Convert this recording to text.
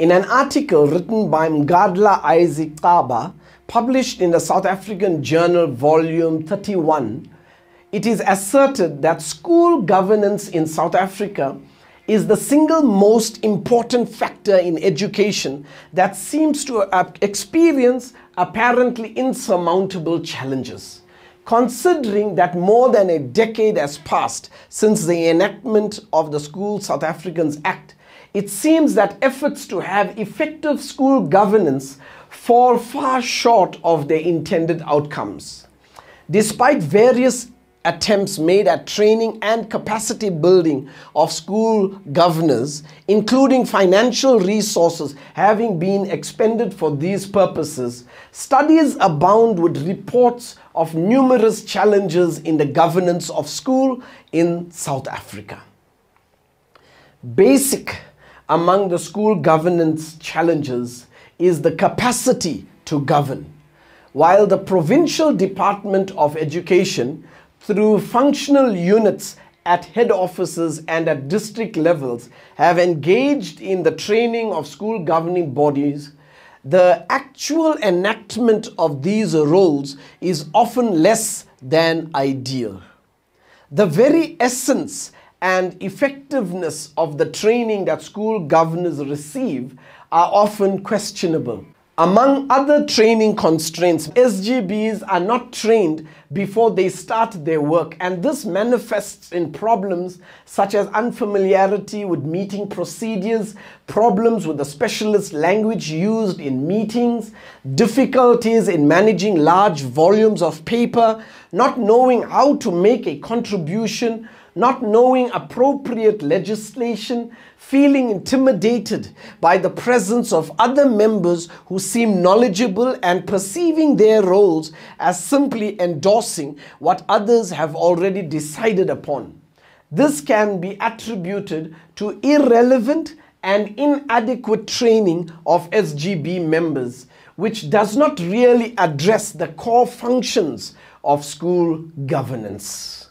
In an article written by Mgadla Isaac Kaba, published in the South African Journal Volume 31, it is asserted that school governance in South Africa is the single most important factor in education that seems to uh, experience apparently insurmountable challenges considering that more than a decade has passed since the enactment of the School South Africans Act, it seems that efforts to have effective school governance fall far short of their intended outcomes. Despite various attempts made at training and capacity building of school governors, including financial resources having been expended for these purposes, studies abound with reports of numerous challenges in the governance of school in South Africa. Basic among the school governance challenges is the capacity to govern. While the Provincial Department of Education through functional units at head offices and at district levels have engaged in the training of school governing bodies, the actual enactment of these roles is often less than ideal. The very essence and effectiveness of the training that school governors receive are often questionable. Among other training constraints, SGBs are not trained before they start their work, and this manifests in problems such as unfamiliarity with meeting procedures, problems with the specialist language used in meetings, difficulties in managing large volumes of paper, not knowing how to make a contribution not knowing appropriate legislation, feeling intimidated by the presence of other members who seem knowledgeable and perceiving their roles as simply endorsed endorsing what others have already decided upon. This can be attributed to irrelevant and inadequate training of SGB members, which does not really address the core functions of school governance.